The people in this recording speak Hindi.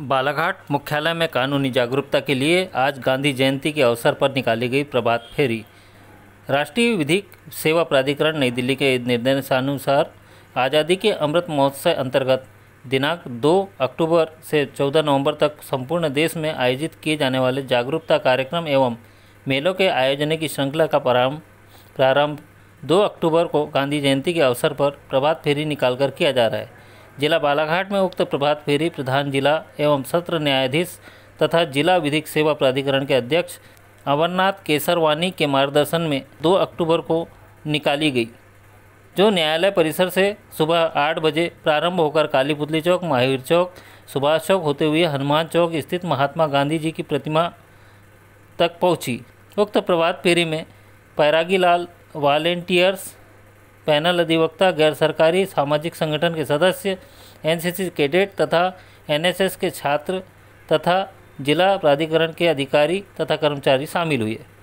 बालाघाट मुख्यालय में कानूनी जागरूकता के लिए आज गांधी जयंती के अवसर पर निकाली गई प्रभात फेरी राष्ट्रीय विधिक सेवा प्राधिकरण नई दिल्ली के निर्देशानुसार आज़ादी के अमृत महोत्सव अंतर्गत दिनांक 2 अक्टूबर से 14 नवंबर तक संपूर्ण देश में आयोजित किए जाने वाले जागरूकता कार्यक्रम एवं मेलों के आयोजन की श्रृंखला का प्रारंभ प्रारंभ दो अक्टूबर को गांधी जयंती के अवसर पर प्रभात फेरी निकालकर किया जा रहा है जिला बालाघाट में उक्त प्रभात फेरी प्रधान जिला एवं सत्र न्यायाधीश तथा जिला विधिक सेवा प्राधिकरण के अध्यक्ष अमरनाथ केसरवानी के मार्गदर्शन में 2 अक्टूबर को निकाली गई जो न्यायालय परिसर से सुबह आठ बजे प्रारंभ होकर कालीपुतली चौक महावीर चौक सुभाष चौक होते हुए हनुमान चौक स्थित महात्मा गांधी जी की प्रतिमा तक पहुंची उक्त प्रभात फेरी में पैरागीलाल वॉलेंटियर्स पैनल अधिवक्ता गैर सरकारी सामाजिक संगठन के सदस्य एनसीसी कैडेट तथा एनएसएस के छात्र तथा जिला प्राधिकरण के अधिकारी तथा कर्मचारी शामिल हुए